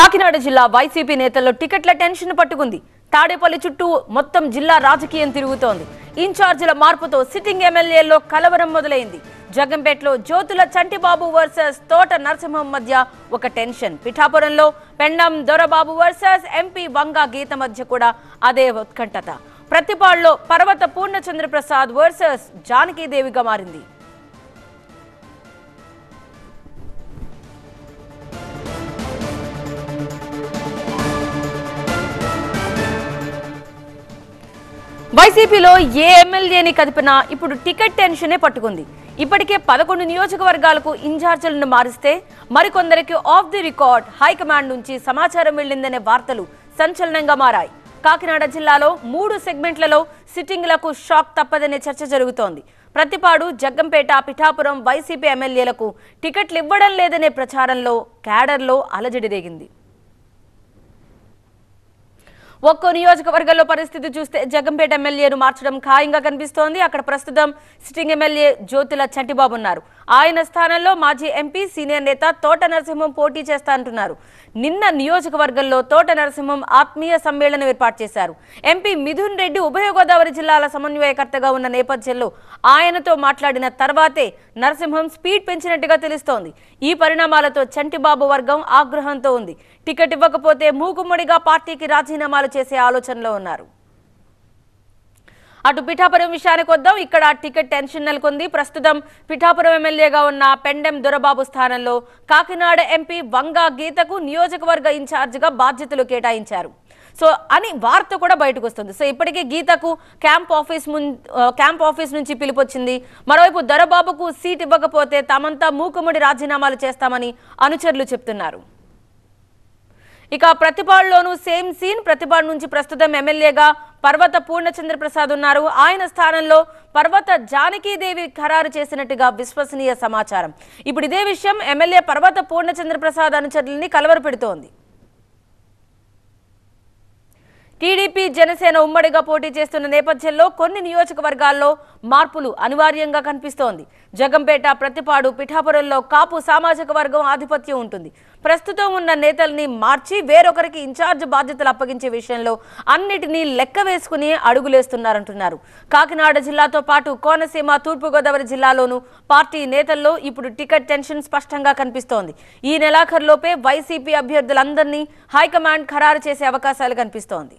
కాకినాడ జిల్లా వైసీపీ నేతల్లో టికెట్ల టెన్షన్ పట్టుకుంది తాడేపల్లి చుట్టూ మొత్తం జిల్లా రాజకీయం తిరుగుతోంది ఇన్ఛార్జీల మార్పుతో సిట్టింగ్ ఎమ్మెల్యేల్లో కలవరం మొదలైంది జగంపేటలో జ్యోతుల చంటిబాబు వర్సెస్ తోట నరసింహం మధ్య ఒక టెన్షన్ పిఠాపురంలో పెండం దొరబాబు వర్సెస్ ఎంపీ బంగా గీత మధ్య కూడా అదే ఉత్కంఠత ప్రతిపాడులో పర్వత పూర్ణచంద్రప్రసాద్ వర్సెస్ జానకీదేవిగా మారింది వైసీపీలో ఏ ఎమ్మెల్యేని కదిపినా ఇప్పుడు టికెట్ టెన్షనే పట్టుకుంది ఇప్పటికే పదకొండు నియోజకవర్గాలకు ఇన్ఛార్జీలను మారిస్తే మరికొందరికి ఆఫ్ ది రికార్డ్ హైకమాండ్ నుంచి సమాచారం వెళ్లిందనే వార్తలు సంచలనంగా మారాయి కాకినాడ జిల్లాలో మూడు సెగ్మెంట్లలో సిట్టింగ్లకు షాక్ తప్పదనే చర్చ జరుగుతోంది ప్రతిపాడు జగ్గంపేట పిఠాపురం వైసీపీ ఎమ్మెల్యేలకు టికెట్లు ఇవ్వడం లేదనే ప్రచారంలో క్యాడర్లో అలజడి రేగింది ఒక్కో నియోజకవర్గంలో పరిస్థితి చూస్తే జగంపేట ఎమ్మెల్యేను మార్చడం ఖాయంగా కనిపిస్తోంది అక్కడ ప్రస్తుతం సిట్టింగ్ ఎమ్మెల్యే జ్యోతుల చంటిబాబు ఉన్నారు ఆయన స్థానంలో మాజీ ఎంపీ సీనియర్ నేత తోట నరసింహం పోటీ చేస్తానంటున్నారు నిన్న నియోజకవర్గంలో తోట నరసింహం ఆత్మీయ సమ్మేళనం ఏర్పాటు చేశారు ఎంపీ మిథున్ రెడ్డి ఉభయ గోదావరి జిల్లాల సమన్వయకర్తగా ఉన్న నేపథ్యంలో ఆయనతో మాట్లాడిన తర్వాతే నరసింహం స్పీడ్ పెంచినట్టుగా తెలుస్తోంది ఈ పరిణామాలతో చంటిబాబు వర్గం ఆగ్రహంతో ఉంది టికెట్ ఇవ్వకపోతే మూకుమ్మడిగా పార్టీకి రాజీనామాలు చేసే ఆలోచనలో ఉన్నారు అటు పిఠాపురం విషయానికి వద్దాం ఇక్కడ టికెట్ టెన్షన్ నెలకొంది ప్రస్తుతం పిఠాపురం ఎమ్మెల్యేగా ఉన్న పెండెం దొరబాబు స్థానంలో కాకినాడ ఎంపీ వంగా గీతకు నియోజకవర్గ ఇన్ఛార్జిగా బాధ్యతలు కేటాయించారు సో అని వార్త కూడా బయటకు వస్తుంది సో ఇప్పటికే గీతకు క్యాంప్ ఆఫీస్ క్యాంప్ ఆఫీస్ నుంచి పిలుపొచ్చింది మరోవైపు దొరబాబుకు సీట్ ఇవ్వకపోతే తమంతా మూకుముడి రాజీనామాలు చేస్తామని అనుచరులు చెప్తున్నారు ఇక ప్రతిపాడులోనూ సేమ్ సీన్ ప్రతిపాడు నుంచి ప్రస్తుతం ఎమ్మెల్యేగా పర్వత పూర్ణచంద్రప్రసాద్ ఉన్నారు ఆయన స్థానంలో పర్వత జానకీదేవి ఖరారు చేసినట్టుగా విశ్వసనీయ సమాచారం ఇప్పుడు ఇదే విషయం ఎమ్మెల్యే పర్వత పూర్ణచంద్ర అనుచరులని అనుచరుల్ని కలవరపెడుతోంది టీడీపీ జనసేన ఉమ్మడిగా పోటీ చేస్తున్న నేపథ్యంలో కొన్ని నియోజకవర్గాల్లో మార్పులు అనివార్యంగా కనిపిస్తోంది జగంపేట ప్రతిపాడు పిఠాపురంలో కాపు సామాజిక వర్గం ఆధిపత్యం ఉంటుంది ప్రస్తుతం ఉన్న నేతల్ని మార్చి వేరొకరికి ఇన్ఛార్జ్ బాధ్యతలు అప్పగించే విషయంలో అన్నిటినీ లెక్క వేసుకుని అడుగులేస్తున్నారంటున్నారు కాకినాడ జిల్లాతో పాటు కోనసీమ తూర్పుగోదావరి జిల్లాలోనూ పార్టీ నేతల్లో ఇప్పుడు టికెట్ టెన్షన్ స్పష్టంగా కనిపిస్తోంది ఈ నెలాఖరులోపే వైసీపీ అభ్యర్థులందరినీ హైకమాండ్ ఖరారు చేసే అవకాశాలు కనిపిస్తోంది